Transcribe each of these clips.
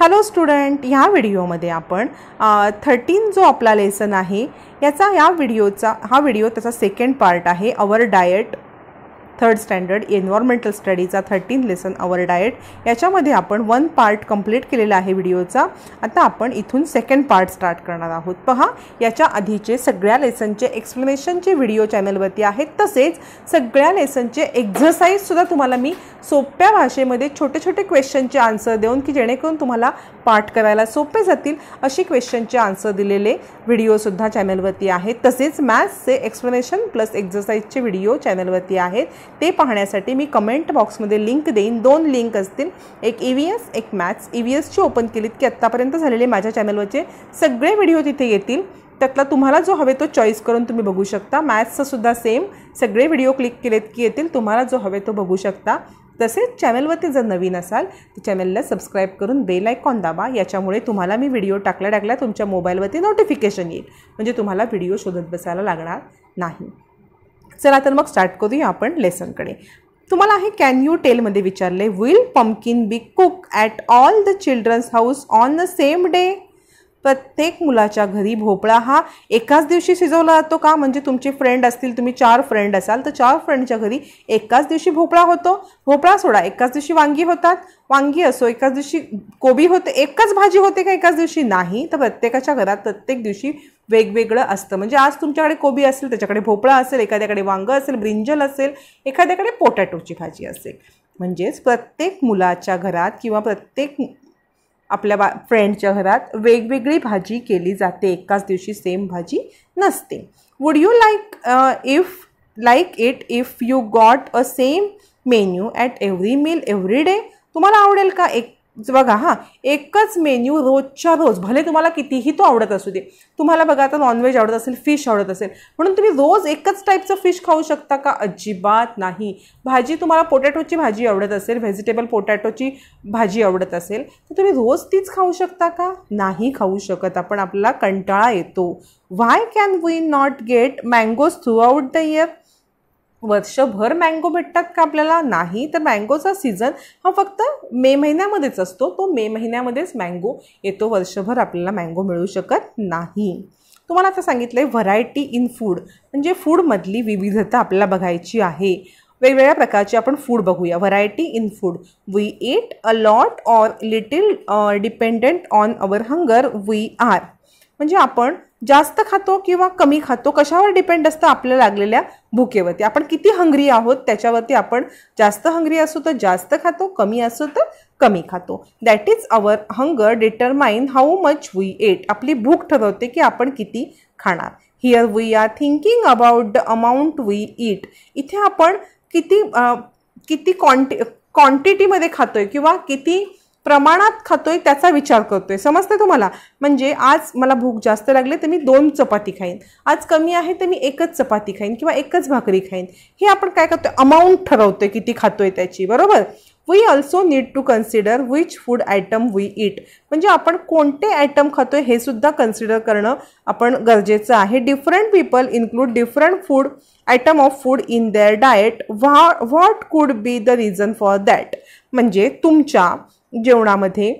Hello student ह्या व्हिडिओमध्ये आपण थर्टीन जो आपला लेसन आहे याचा या व्हिडिओचा हा व्हिडिओ त्याचा सेकंड पार्ट आहे our diet third standard environmental स्टडीचा थर्टीन लेसन अवर डाएट याच्यामध्ये आपण वन पार्ट कंप्लीट केलेला आहे व्हिडिओचा आता आपण इथून सेकंड पार्ट स्टार्ट करणार आहोत पहा याच्या आधीचे सगळ्या लेसनचे एक्सप्लेनेशनचे व्हिडिओ चॅनलवरती आहेत तसेच सगळ्या लेसनचे एक्झरसाईजसुद्धा तुम्हाला मी सोप्या भाषेमध्ये छोटे छोटे क्वेश्चनचे आन्सर देऊन की जेणेकरून तुम्हाला पाठ करायला सोपे जातील अशी क्वेश्चनचे आन्सर दिलेले व्हिडिओसुद्धा चॅनलवरती आहेत तसेच मॅथ्सचे एक्सप्लेनेशन प्लस एक्झरसाईजचे व्हिडिओ चॅनलवरती आहेत ते पाहण्यासाठी मी कमेंट बॉक्समध्ये लिंक देईन दोन लिंक असतील एक ई व्ही एस एक मॅथ्स ई व्ही एसची ओपन केलीत की आत्तापर्यंत झालेले माझ्या चॅनलवरचे सगळे व्हिडिओ तिथे येतील त्यातला तुम्हाला जो हवे तो चॉईस करून तुम्ही बघू शकता सुद्धा सेम सगळे व्हिडिओ क्लिक केलेत की येतील तुम्हाला जो हवे तो बघू शकता तसेच चॅनलवरती जर नवीन असाल तर चॅनलला सबस्क्राईब करून बेल आयकॉन दाबा याच्यामुळे तुम्हाला मी व्हिडिओ टाकल्या टाकल्या तुमच्या मोबाईलवरती नोटिफिकेशन येईल म्हणजे तुम्हाला व्हिडिओ शोधत बसायला लागणार नाही चला तर मग स्टार्ट करूया आपण लेसनकडे तुम्हाला आहे कॅन यू टेलमध्ये विचारले will pumpkin be cook at all the children's house on the same day प्रत्येक मुलाच्या घरी भोपळा हा एकाच दिवशी शिजवला जातो का म्हणजे तुमचे फ्रेंड असतील तुम्ही चार फ्रेंड असाल तर चार फ्रेंडच्या घरी एकाच दिवशी भोपळा होतो भोपळा सोडा एकाच दिवशी वांगी होतात वांगी असो एकाच दिवशी कोबी होते एकाच भाजी होते का एकाच दिवशी नाही तर प्रत्येकाच्या घरात प्रत्येक दिवशी वेगवेगळं असतं म्हणजे आज तुमच्याकडे कोबी असेल त्याच्याकडे भोपळा असेल एखाद्याकडे वांगं असेल ब्रिंजल असेल एखाद्याकडे पोटॅटोची भाजी असेल म्हणजेच प्रत्येक मुलाच्या घरात किंवा प्रत्येक आपल्या बा फ्रेंडच्या घरात वेगवेगळी भाजी केली जाते एकाच दिवशी सेम भाजी नसते would you like if like it if you got a same menu at every meal every day तुम्हाला आवडेल का एक म्हणजे बघा हां एकच मेन्यू रोजच्या रोज भले तुम्हाला कितीही तो आवडत असू दे तुम्हाला बघा आता नॉनव्हेज आवडत असेल फिश आवडत असेल म्हणून तुम्ही रोज एकच टाईपचं फिश खाऊ शकता का अजिबात नाही भाजी तुम्हाला पोटॅटोची भाजी आवडत असेल व्हेजिटेबल पोटॅटोची भाजी आवडत असेल तर तुम्ही रोज तीच खाऊ शकता का नाही खाऊ शकत आपण आपला कंटाळा येतो why can we not get mangoes throughout the year वर्षभर मँगो भेटतात का आपल्याला नाही तर मँगोचा सीझन हा फक्त मे महिन्यामध्येच असतो तो मे महिन्यामध्येच मँगो येतो वर्षभर आपल्याला मँगो मिळू शकत नाही तुम्हाला आता सांगितलं आहे व्हरायटी इन फूड म्हणजे फूडमधली विविधता आपल्याला बघायची आहे वेगवेगळ्या प्रकारचे आपण फूड बघूया variety in food we eat a lot or little dependent on our hunger we are म्हणजे आपण जास्त खातो किंवा कमी खातो कशावर डिपेंड असतं आपल्या लागलेल्या भूकेवरती आपण किती हंग्री आहोत त्याच्यावरती आपण जास्त हंग्री असू तर जास्त खातो कमी असू तर कमी खातो that is our hunger determine how much we eat आपली भूक ठरवते की आपण किती खाणार here we are thinking about the amount we eat इथे आपण किती किती क्वांटि क्वांटिटीमध्ये खातो आहे किंवा किती प्रमाणात खातोय त्याचा विचार करतोय समजते तुम्हाला म्हणजे आज मला भूक जास्त लागली तर मी दोन चपाती खाईन आज कमी आहे तर मी एकच चपाती खाईन किंवा एकच भाकरी खाईन हे आपण काय करतोय अमाऊंट ठरवतोय किती खातोय त्याची बरोबर we also need to consider which food item we eat म्हणजे आपण कोणते आयटम खातोय हे सुद्धा कन्सिडर करणं आपण गरजेचं आहे different people include different food item of food in their diet व्हा what could be the reason for that म्हणजे तुमच्या जेवणामध्ये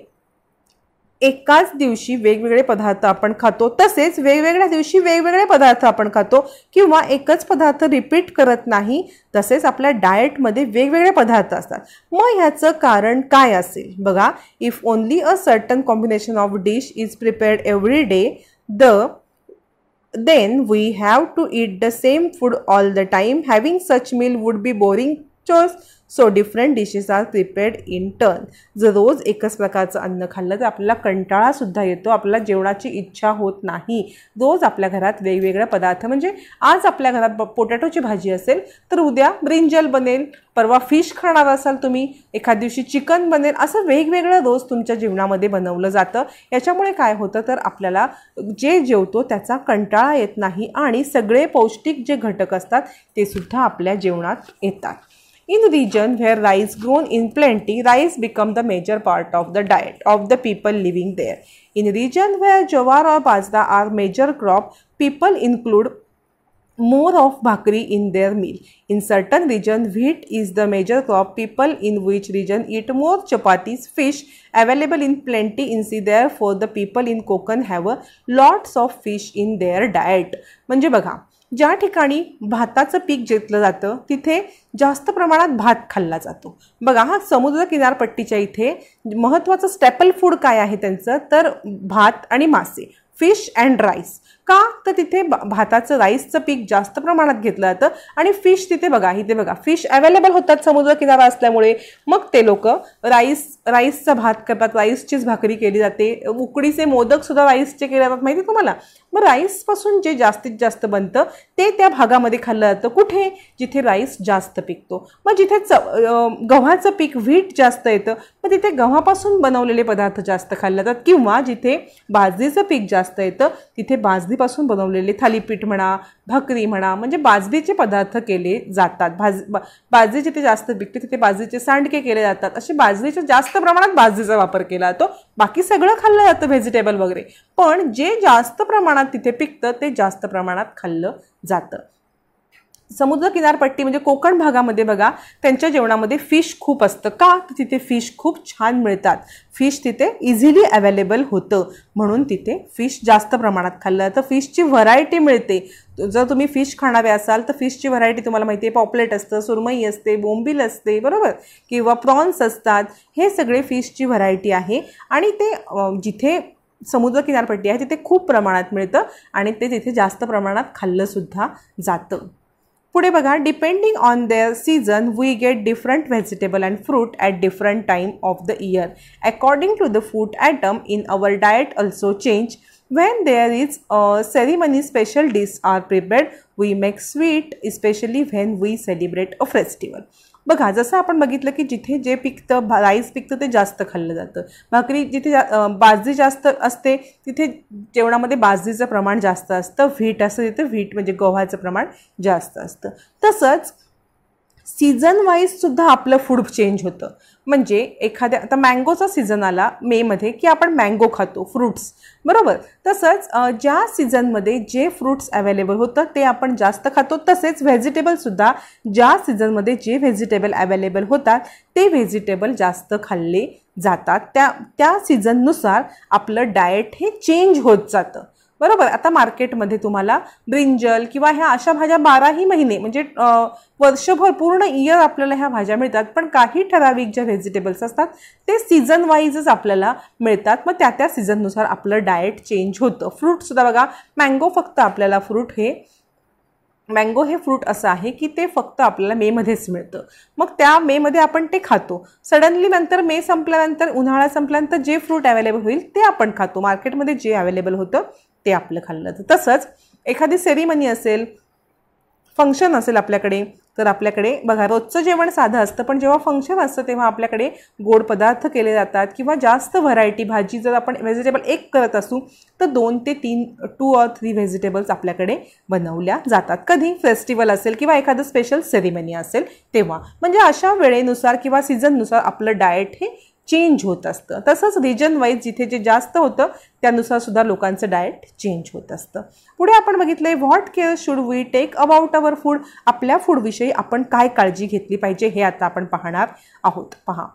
एकाच दिवशी वेगवेगळे पदार्थ आपण खातो तसेच वेगवेगळ्या दिवशी वेगवेगळे पदार्थ आपण खातो किंवा एकच पदार्थ रिपीट करत नाही तसेच आपल्या डाएटमध्ये वेगवेगळे पदार्थ असतात मग ह्याचं कारण काय असेल बघा if only a certain combination of dish is prepared every day the then we have to eat the same food all the time having such meal would be boring chose so different dishes are prepared in turn जर रोज एकच प्रकारचं अन्न खाल्लं तर आपल्याला कंटाळासुद्धा येतो आपल्याला जेवणाची इच्छा होत नाही रोज आपल्या घरात वेगवेगळे पदार्थ म्हणजे आज आपल्या घरात पोटॅटोची भाजी असेल तर उद्या ब्रिंजल बनेल परवा फिश खाणार असाल तुम्ही एखाद दिवशी चिकन बनेल असं वेगवेगळं रोज तुमच्या जीवनामध्ये बनवलं जातं याच्यामुळे काय होतं तर आपल्याला जे जेवतो त्याचा कंटाळा येत नाही आणि सगळे पौष्टिक जे घटक असतात ते सुद्धा आपल्या जेवणात येतात In region where rice grown in plenty, rice become the major part of the diet of the people living there. In region where jowar or bajra are major crop, people include more of bakri in their meal. In certain region, wheat is the major crop. People in which region eat more chapatis, fish available in plenty in sea. Therefore, the people in Konkan have a lots of fish in their diet. म्हणजे ज्या ठिकाणी भाताचं पीक घेतलं जातं तिथे जास्त प्रमाणात भात खाल्ला जातो बघा हा समुद्र किनारपट्टीच्या इथे महत्त्वाचं स्टेपल फूड काय आहे त्यांचं तर भात आणि मासे फिश अँड राईस का तर तिथे भाताचं राईसचं पीक जास्त प्रमाणात घेतलं जातं आणि फिश तिथे बघा इथे बघा फिश अवेलेबल होतात समुद्र किनारा असल्यामुळे मग ते लोक राईस राईसचा भात करतात राईसचीच भाकरी केली जाते उकडीचे मोदकसुद्धा राईसचे केले जातात माहिती तुम्हाला मग राईसपासून जे जास्तीत जास्त बनतं ते त्या भागामध्ये खाल्लं जातं कुठे जिथे राईस जास्त पिकतो मग जिथे च गव्हाचं पीक व्हीट जास्त येतं मग तिथे गव्हापासून बनवलेले पदार्थ जास्त खाल्ले जातात किंवा जिथे बाजरीचं पीक जास्त येतं तिथे बाजरीपासून बनवलेले थालीपीठ म्हणा भाकरी म्हणा म्हणजे बाजरीचे पदार्थ केले जातात भाज बाजरी जिथे जास्त पिकते तिथे बाजरीचे सांडके केले जातात असे बाजरीच्या जास्त प्रमाणात बाजरीचा वापर केला जातो बाकी सगळं खाल्लं जातं व्हेजिटेबल वगैरे पण जे जास्त प्रमाणात प्रमाणात तिथे पिकतं ते जास्त प्रमाणात खाल्लं जातं समुद्र किनारपट्टी म्हणजे कोकण भागामध्ये बघा त्यांच्या जेवणामध्ये फिश खूप असतं का तर तिथे फिश खूप छान मिळतात फिश तिथे इझिली अवेलेबल होतं म्हणून तिथे फिश जास्त प्रमाणात खाल्लं जातं फिशची व्हरायटी मिळते जर तुम्ही फिश खाणारे असाल तर फिशची व्हरायटी तुम्हाला माहिती आहे पॉपलेट असतं सुरमई असते बोंबील असते बरोबर किंवा प्रॉन्स असतात हे सगळे फिशची व्हरायटी आहे आणि ते जिथे समुद्र किनारपट्टी आहे तिथे खूप प्रमाणात मिळतं आणि ते तिथे जास्त प्रमाणात खाल्लंसुद्धा जातं पुढे बघा depending on their season we get different vegetable and fruit at different time of the year according to the food item in our diet also change when there is a special special are are we make sweet especially when we celebrate a festival बघा जसं आपण बघितलं की जिथे जे पिकतं rice पिकतं ते जास्त खाल्लं जातं भाकरी जिथे जा बाजरी जास्त असते तिथे जेवणामध्ये बाजरीचं प्रमाण जास्त असतं व्हीट असतं तिथे व्हीट म्हणजे गव्हाचं प्रमाण जास्त असतं तसंच सीझन वाईज सुद्धा आपलं फूड चेंज होतं म्हणजे एखाद्या आता मँगोचा सीझन आला मेमध्ये की आपण मँगो खातो फ्रूट्स बरोबर तसंच ज्या सीझनमध्ये जे फ्रूट्स अवेलेबल होतं ते आपण जास्त खातो तसेच व्हेजिटेबलसुद्धा ज्या सीझनमध्ये जे व्हेजिटेबल अवेलेबल होतात ते व्हेजिटेबल जास्त खाल्ले जातात त्या त्या सीझननुसार आपलं डाएट हे चेंज होत जातं बरोबर आता मार्केटमध्ये तुम्हाला ब्रिंजल किंवा ह्या अशा भाज्या बाराही महिने म्हणजे वर्षभर पूर्ण इयर आपल्याला ह्या भाज्या मिळतात पण काही ठराविक ज्या व्हेजिटेबल्स असतात ते सीझन वाईजच आपल्याला मिळतात मग त्या त्या सीझननुसार आपलं डाएट चेंज होतं फ्रूटसुद्धा बघा मँगो फक्त आपल्याला फ्रूट हे मँगो हे फ्रूट असं आहे की ते फक्त आपल्याला मेमध्येच मिळतं मग त्या मेमध्ये आपण ते खातो सडनली नंतर मे संपल्यानंतर उन्हाळा संपल्यानंतर जे फ्रूट अवेलेबल होईल ते आपण खातो मार्केटमध्ये जे अवेलेबल होतं ते आपलं खाल्लं जातं तसंच एखादी सेरिमनी असेल फंक्शन असेल आपल्याकडे तर आपल्याकडे बघा रोजचं जेवण साधं असतं पण जेव्हा फंक्शन असतं तेव्हा आपल्याकडे गोड पदार्थ केले जातात किंवा जास्त व्हरायटी भाजी जर आपण व्हेजिटेबल एक करत असू तर दोन ते तीन टू ऑर थ्री व्हेजिटेबल्स आपल्याकडे बनवल्या जातात कधी फेस्टिवल असेल किंवा एखादं स्पेशल सेरिमनी असेल तेव्हा म्हणजे अशा वेळेनुसार किंवा सीझननुसार आपलं डाएट हे चेंज होत असतं तसंच रिजन वाईज जिथे जे जास्त होतं त्यानुसार सुद्धा लोकांचं डाएट चेंज होत असतं पुढे आपण बघितलंय what care should we take about our food आपल्या फूडविषयी आपण काय काळजी घेतली पाहिजे हे आता आपण पाहणार आहोत पहा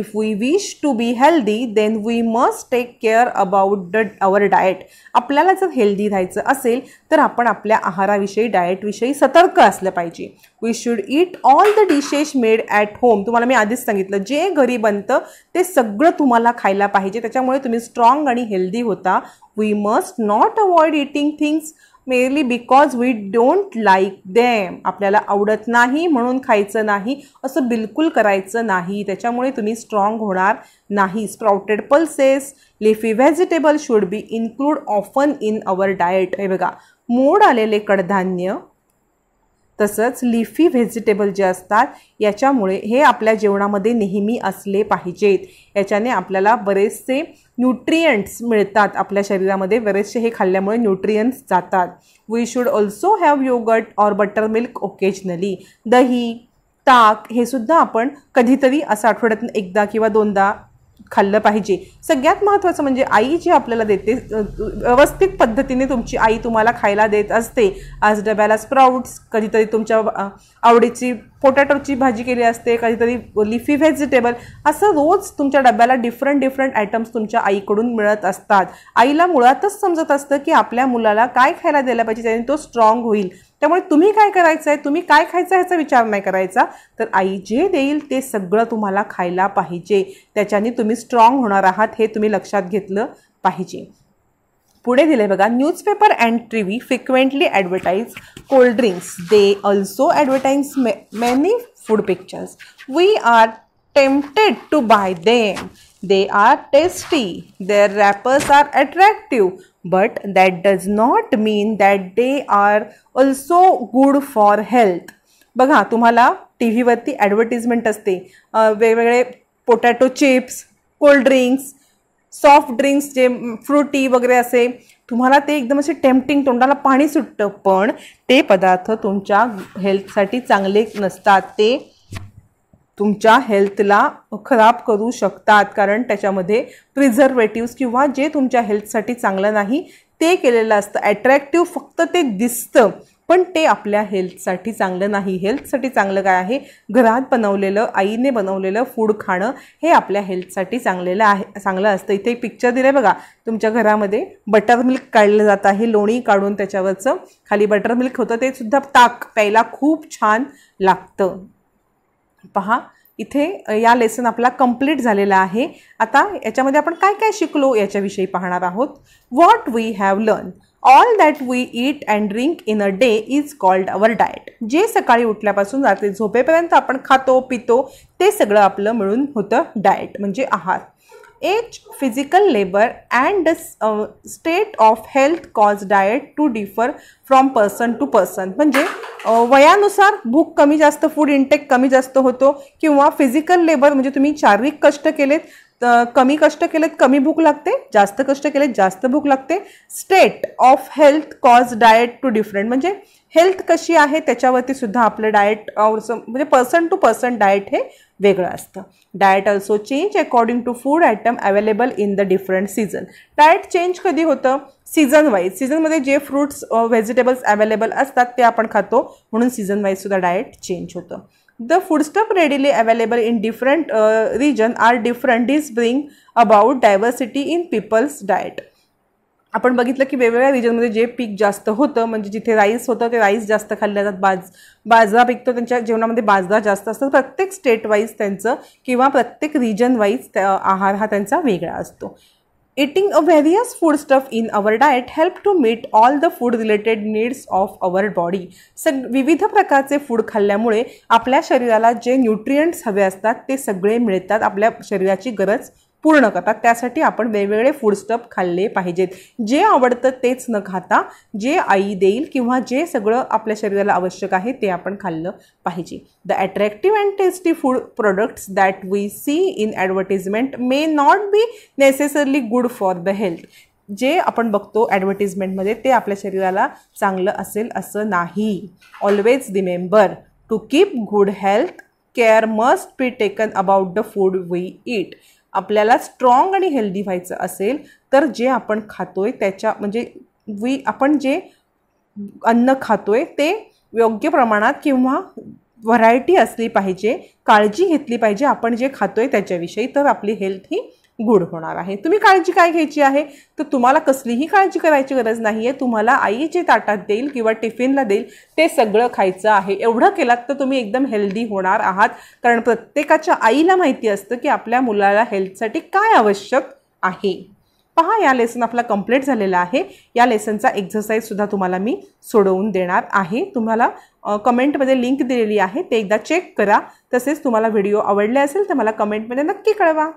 if we wish to be healthy then we must take care about the our diet आपल्याला जर हेल्दी राहायचं असेल तर आपण आपल्या आहाराविषयी डाएटविषयी सतर्क असलं पाहिजे we should eat all the dishes made at home तुम्हाला मी आधीच सांगितलं जे घरी बनतं ते सगळं तुम्हाला खायला पाहिजे त्याच्यामुळे तुम्ही स्ट्रॉंग आणि हेल्दी होता we must not avoid eating things merely because we don't like them आपल्याला आवडत नाही म्हणून खायचं नाही असं बिलकुल करायचं नाही त्याच्यामुळे तुम्ही स्ट्रॉंग होणार नाही sprouted pulses leafy vegetable should be include often in our diet हे बघा मोड आलेले कडधान्य तसंच लिफी व्हेजिटेबल जे असतात याच्यामुळे हे आपल्या जेवणामध्ये नेहमी असले पाहिजेत याच्याने आपल्याला बरेचसे न्यूट्रियंट्स मिळतात आपल्या शरीरामध्ये बरेचसे हे खाल्ल्यामुळे न्यूट्रियंट्स जातात we should also have yogurt or buttermilk occasionally दही ताक हे सुद्धा आपण कधीतरी असं आठवड्यातून एकदा किंवा दोनदा खाल्लं पाहिजे सगळ्यात महत्त्वाचं म्हणजे आई जी आपल्याला देते व्यवस्थित पद्धतीने तुमची आई तुम्हाला खायला देत असते आज डब्याला स्प्राऊट्स कधीतरी तुमच्या आवडीची पोटॅटोची भाजी केली असते कधीतरी लिफी व्हेजिटेबल असं रोज तुमच्या डब्याला डिफरंट डिफरंट आयटम्स तुमच्या आईकडून मिळत असतात आईला मुळातच समजत असतं की आपल्या मुलाला काय खायला द्यायला पाहिजे त्याने तो स्ट्रॉंग होईल त्यामुळे तुम्ही काय करायचं आहे तुम्ही काय खायचं ह्याचा विचार नाही करायचा तर आई जे देईल ते सगळं तुम्हाला खायला पाहिजे त्याच्याने तुम्ही स्ट्रॉंग होणार आहात हे तुम्ही लक्षात घेतलं पाहिजे पुढे दिले बघा newspaper and we frequently advertise cold drinks they also advertise may many food pictures we are tempted to buy them they are tasty their wrappers are attractive but that does not mean that they are also good for health बघा तुम्हाला T व्हीवरती advertisement असते वेगवेगळे potato chips cold drinks soft drinks जे Frooti वगैरे असे तुम्हाला ते एकदम असे टेम्पटिंग तोंडाला पाणी सुटतं पण ते पदार्थ तुमच्या हेल्थसाठी चांगले नसतात ते तुमच्या हेल्थला खराब करू शकतात कारण त्याच्यामध्ये प्रिझर्वेटिव्स किंवा जे तुमच्या हेल्थसाठी चांगलं नाही ते केलेलं असतं ॲट्रॅक्टिव्ह फक्त ते दिसतं पण ते आपल्या हेल्थसाठी चांगलं नाही हेल्थसाठी चांगलं काय आहे घरात बनवलेलं आईने बनवलेलं फूड खाणं हे आपल्या हेल्थसाठी चांगलेलं आहे चांगलं असतं इथे एक पिक्चर दिलं आहे बघा तुमच्या घरामध्ये बटर मिल्क काढलं जात आहे लोणी काढून त्याच्यावरचं खाली बटर मिल्क होतं ते सुद्धा ताक प्यायला खूप छान लागतं पहा इथे या लेसन आपला कंप्लीट झालेला आहे आता याच्यामध्ये आपण काय काय शिकलो याच्याविषयी पाहणार आहोत what we have learn all that we eat and drink in a day is called our diet जे सकाळी उठल्यापासून रात्री झोपेपर्यंत आपण खातो पितो ते सगळं आपलं मिळून होतं डाएट म्हणजे आहार age physical labour and state of health of health cause diet from person to person म्हणजे uh, वयानुसार भूक कमी जास्त फूड इंटेक कमी जास्त होतो किंवा फिजिकल लेबर म्हणजे तुम्ही शारीरिक कष्ट केलेत तर कमी कष्ट केलेत कमी भूक लागते जास्त कष्ट केलेत जास्त भूक लागते state of health cause diet to different म्हणजे हेल्थ कशी आहे त्याच्यावरती सुद्धा आपलं डाएट ऑल्सो म्हणजे पर्सन टू पर्सन डाएट हे वेगळं असतं diet also change according to food item available in the different season diet change कधी होतं सीझन वाईज सीझनमध्ये जे फ्रूट्स व्हेजिटेबल्स अवेलेबल असतात ते आपण खातो म्हणून सीझन वाईजसुद्धा डाएट चेंज होतं the foodstuff readily available in different region are different is bring about diversity in people's diet आपण बघितलं की वेगवेगळ्या रिजनमध्ये जे पीक जास्त होतं म्हणजे जिथे राईस होतं ते राईस जास्त खाल्ल्या जातात बाज बाजरा पिकतो त्यांच्या जेवणामध्ये बाजरा जास्त असतो प्रत्येक स्टेट त्यांचं किंवा प्रत्येक रिजनवाईज वाईज आहार हा त्यांचा वेगळा असतो Eating a various food stuff in our diet help to meet all the food related needs of our body. सग विविध प्रकारचे फूड खाल्ल्यामुळे आपल्या शरीराला जे न्यूट्रियंट्स हवे असतात ते सगळे मिळतात आपल्या शरीराची गरज पूर्ण करतात त्यासाठी आपण वेगवेगळे फूडस्टप खाल्ले पाहिजेत जे आवडतं तेच न खाता जे आई देईल किंवा जे सगळं आपल्या शरीराला आवश्यक आहे ते आपण खाल्लं पाहिजे the attractive and tasty food products that we see in advertisement may not be necessarily good for the health जे आपण बघतो ॲडव्हर्टिजमेंटमध्ये ते आपल्या शरीराला चांगलं असेल असं नाही always remember to keep good health care must be taken about the food we eat आपल्याला स्ट्रॉंग आणि हेल्दी व्हायचं असेल तर जे आपण खातोय त्याच्या म्हणजे वी आपण जे अन्न खातोय ते योग्य प्रमाणात किंवा व्हरायटी असली पाहिजे काळजी घेतली पाहिजे आपण जे खातोय त्याच्याविषयी तर आपली हेल्थ ही गुड होणार आहे तुम्ही काळजी काय घ्यायची आहे तर तुम्हाला कसलीही काळजी करायची गरज नाही आहे तुम्हाला आई जे ताटात देईल किंवा टिफिनला देईल ते सगळं खायचं आहे एवढं केलात तर तुम्ही एकदम हेल्दी होणार आहात कारण प्रत्येकाच्या आईला माहिती असतं की आपल्या मुलाला हेल्थसाठी काय आवश्यक आहे पहा या लेसन आपला कंप्लीट झालेला आहे या लेसनचा एक्झरसाईजसुद्धा तुम्हाला मी सोडवून देणार आहे तुम्हाला कमेंटमध्ये लिंक दिलेली आहे ते एकदा चेक करा तसेच तुम्हाला व्हिडिओ आवडले असेल तर मला कमेंटमध्ये नक्की कळवा